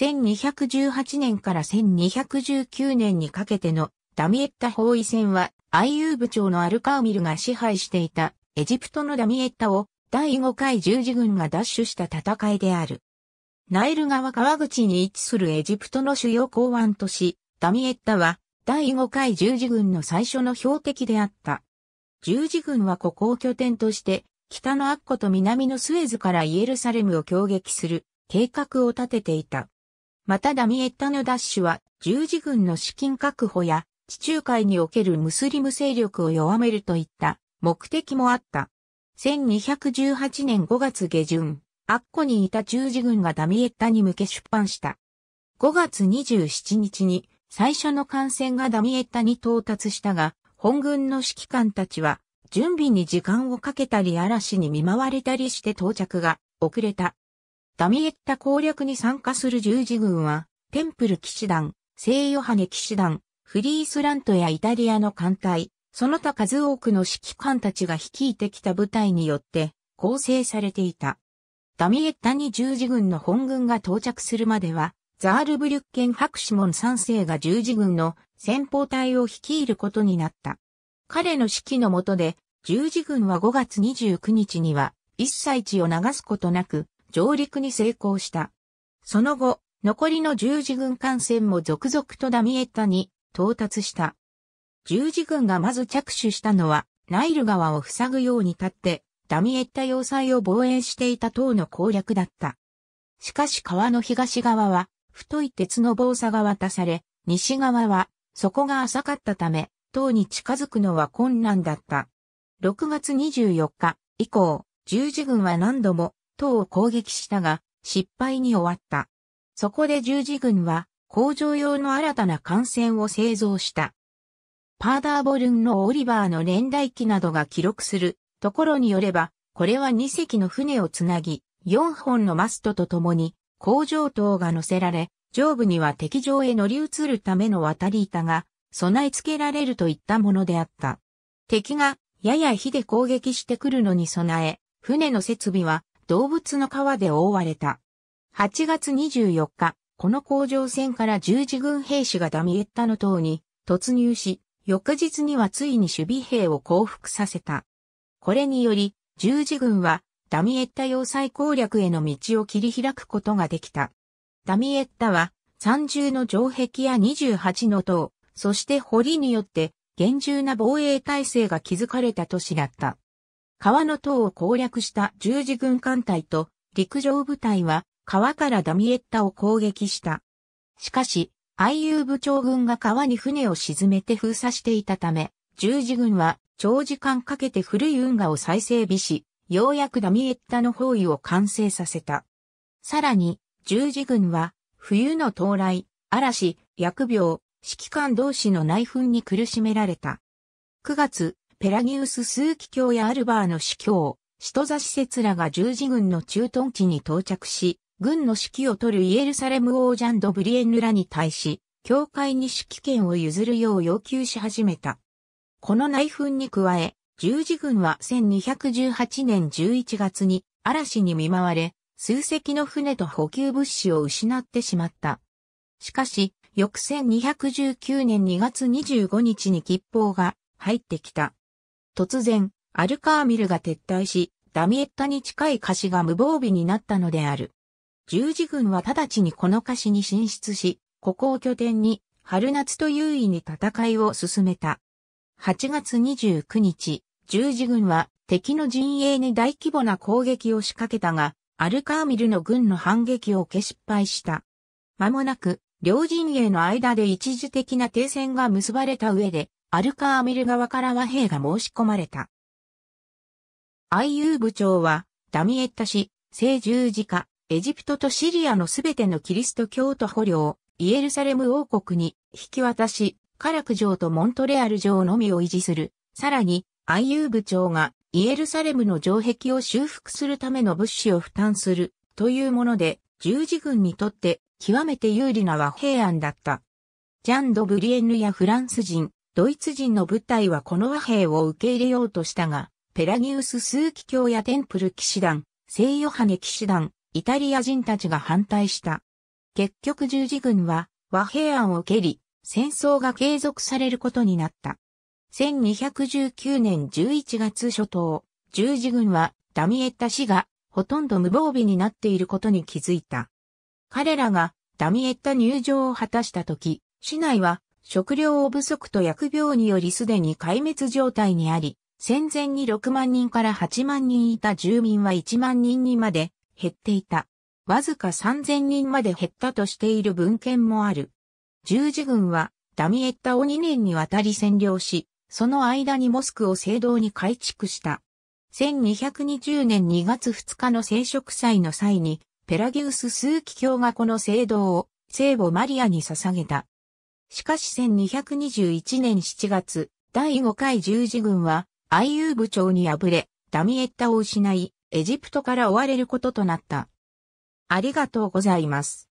1218年から1219年にかけてのダミエッタ包囲戦は、IU ユ部長のアルカーミルが支配していたエジプトのダミエッタを第5回十字軍が奪取した戦いである。ナイル川川口に位置するエジプトの主要港湾都市、ダミエッタは、第5回十字軍の最初の標的であった。十字軍はここを拠点として、北のアッコと南のスエズからイエルサレムを攻撃する計画を立てていた。またダミエッタのダッシュは十字軍の資金確保や地中海におけるムスリム勢力を弱めるといった目的もあった。1218年5月下旬、アッコにいた十字軍がダミエッタに向け出版した。5月27日に最初の艦船がダミエッタに到達したが、本軍の指揮官たちは準備に時間をかけたり嵐に見舞われたりして到着が遅れた。ダミエッタ攻略に参加する十字軍は、テンプル騎士団、聖ヨハネ騎士団、フリースラントやイタリアの艦隊、その他数多くの指揮官たちが率いてきた部隊によって構成されていた。ダミエッタに十字軍の本軍が到着するまでは、ザールブリュッケン・ファクシモン3世が十字軍の先方隊を率いることになった。彼の指揮の下で、十字軍は5月29日には、一切地を流すことなく、上陸に成功した。その後、残りの十字軍艦船も続々とダミエッタに到達した。十字軍がまず着手したのは、ナイル川を塞ぐように立って、ダミエッタ要塞を防衛していた党の攻略だった。しかし川の東側は、太い鉄の棒差が渡され、西側は、底が浅かったため、党に近づくのは困難だった。6月24日以降、十字軍は何度も党を攻撃したが、失敗に終わった。そこで十字軍は工場用の新たな艦船を製造した。パーダーボルンのオリバーの年代記などが記録するところによれば、これは2隻の船をつなぎ、4本のマストと共に工場塔が乗せられ、上部には敵上へ乗り移るための渡り板が備え付けられるといったものであった。敵がやや火で攻撃してくるのに備え、船の設備は動物の皮で覆われた。8月24日、この甲状戦から十字軍兵士がダミエッタの塔に突入し、翌日にはついに守備兵を降伏させた。これにより、十字軍はダミエッタ要塞攻略への道を切り開くことができた。ダミエッタは30の城壁や28の塔、そして堀によって厳重な防衛体制が築かれた都市だった。川の塔を攻略した十字軍艦隊と陸上部隊は川からダミエッタを攻撃した。しかし、IU 部長軍が川に船を沈めて封鎖していたため、十字軍は長時間かけて古い運河を再整備し、ようやくダミエッタの包囲を完成させた。さらに、十字軍は、冬の到来、嵐、薬病、指揮官同士の内紛に苦しめられた。9月、ペラギウス数奇教やアルバーの司教、人ト施設らが十字軍の駐屯地に到着し、軍の指揮を取るイエルサレム王ジャンド・ブリエンヌらに対し、教会に指揮権を譲るよう要求し始めた。この内紛に加え、十字軍は1218年11月に嵐に見舞われ、数隻の船と補給物資を失ってしまった。しかし、翌1219年2月25日に吉報が入ってきた。突然、アルカーミルが撤退し、ダミエッタに近い歌詞が無防備になったのである。十字軍は直ちにこの歌詞に進出し、ここを拠点に、春夏と優位に戦いを進めた。8月29日、十字軍は敵の陣営に大規模な攻撃を仕掛けたが、アルカーミルの軍の反撃を受け失敗した。間もなく、両陣営の間で一時的な停戦が結ばれた上で、アルカーミル側から和平が申し込まれた。IU 部長は、ダミエッタ氏、聖十字架、エジプトとシリアのすべてのキリスト教徒捕虜イエルサレム王国に引き渡し、カラク城とモントレアル城のみを維持する。さらに、IU 部長がイエルサレムの城壁を修復するための物資を負担するというもので、十字軍にとって極めて有利な和平案だった。ジャン・ド・ブリエンヌやフランス人、ドイツ人の部隊はこの和平を受け入れようとしたが、ペラギウス枢機卿やテンプル騎士団、聖ヨハネ騎士団、イタリア人たちが反対した。結局十字軍は和平案を蹴り、戦争が継続されることになった。1219年11月初頭、十字軍はダミエッタ氏がほとんど無防備になっていることに気づいた。彼らがダミエッタ入場を果たした時、市内は食料不足と薬病によりすでに壊滅状態にあり、戦前に6万人から8万人いた住民は1万人にまで減っていた。わずか3000人まで減ったとしている文献もある。十字軍はダミエッタを2年にわたり占領し、その間にモスクを聖堂に改築した。1220年2月2日の聖職祭の際に、ペラギウス数奇教がこの聖堂を聖母マリアに捧げた。しかし1221年7月、第5回十字軍は、アイユー部長に敗れ、ダミエッタを失い、エジプトから追われることとなった。ありがとうございます。